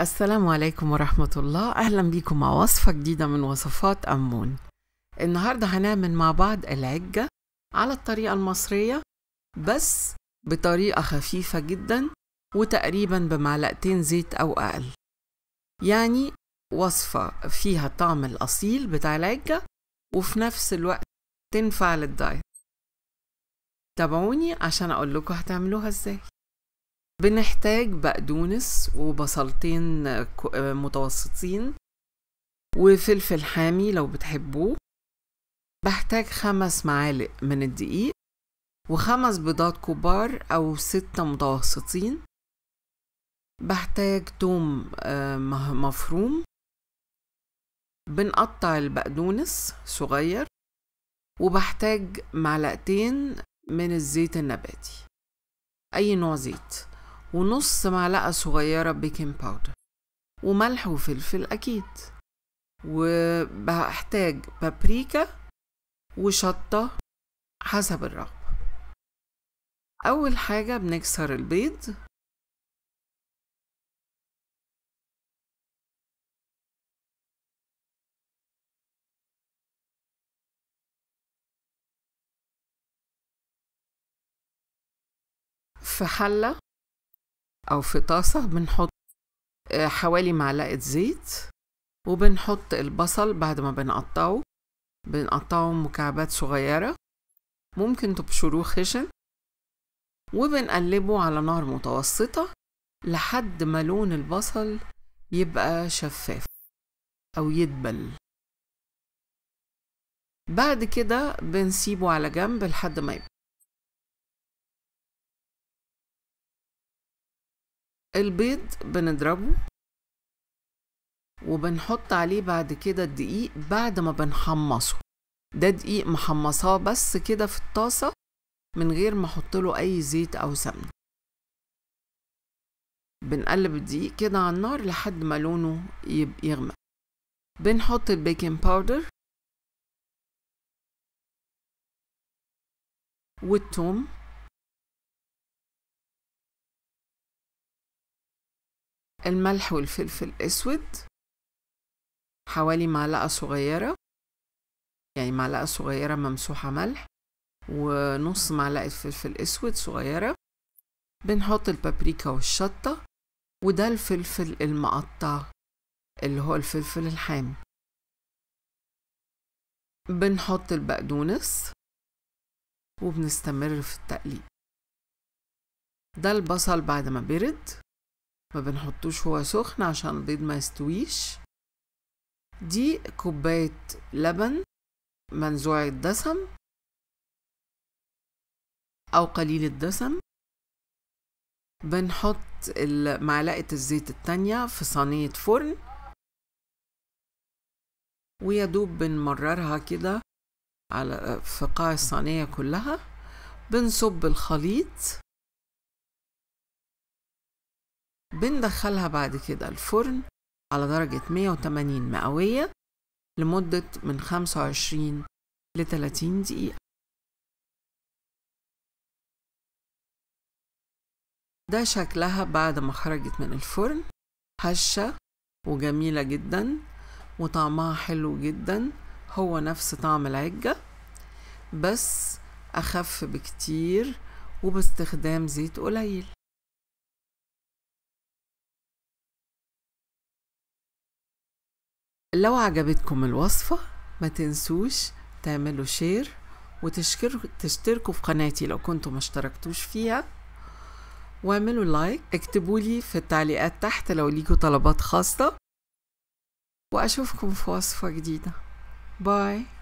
السلام عليكم ورحمة الله أهلا بيكم مع وصفة جديدة من وصفات أمون النهاردة هنعمل مع بعض العجة على الطريقة المصرية بس بطريقة خفيفة جدا وتقريبا بمعلقتين زيت أو أقل يعني وصفة فيها الطعم الأصيل بتاع العجة وفي نفس الوقت تنفع للدايت تابعوني عشان أقول لكم هتعملوها إزاي بنحتاج بقدونس وبصلتين آه، متوسطين وفلفل حامي لو بتحبوه بحتاج خمس معالق من الدقيق وخمس بيضات كبار أو ستة متوسطين بحتاج توم آه، مفروم بنقطع البقدونس صغير وبحتاج معلقتين من الزيت النباتي أي نوع زيت ونص معلقة صغيرة بيكنج باودر وملح وفلفل أكيد وبحتاج بابريكا وشطة حسب الرغبة أول حاجة بنكسر البيض في حلة أو في طاسة بنحط آه، حوالي معلقة زيت وبنحط البصل بعد ما بنقطعه بنقطعه مكعبات صغيرة ممكن تبشروه خشن وبنقلبه على نار متوسطة لحد ما لون البصل يبقى شفاف أو يدبل بعد كده بنسيبه على جنب لحد ما يبقى البيض بنضربه وبنحط عليه بعد كده الدقيق بعد ما بنحمصه ده دقيق محمصاه بس كده في الطاسة من غير ما احط له اي زيت او سمنة بنقلب الدقيق كده على النار لحد ما لونه يغمق بنحط البيكنج باودر والثوم الملح والفلفل الأسود حوالي معلقة صغيرة يعني معلقة صغيرة ممسوحة ملح ونص معلقة فلفل أسود صغيرة بنحط البابريكا والشطة وده الفلفل المقطع اللي هو الفلفل الحامي بنحط البقدونس وبنستمر في التقليب ده البصل بعد ما برد ما بنحطوش هو سخن عشان البيض ما يستويش دي كوباية لبن منزوع الدسم أو قليل الدسم بنحط معلقة الزيت التانية في صينية فرن ويدوب بنمررها كده على في قاع الصينية كلها بنصب الخليط بندخلها بعد كده الفرن على درجة 180 مئوية لمدة من 25 ل 30 دقيقة ده شكلها بعد ما خرجت من الفرن هشة وجميلة جدا وطعمها حلو جدا هو نفس طعم العجة بس أخف بكتير وباستخدام زيت قليل لو عجبتكم الوصفة ما تنسوش تعملوا شير وتشتركوا في قناتي لو كنتوا ما اشتركتوش فيها واعملوا لايك اكتبوا لي في التعليقات تحت لو ليكوا طلبات خاصة واشوفكم في وصفة جديدة باي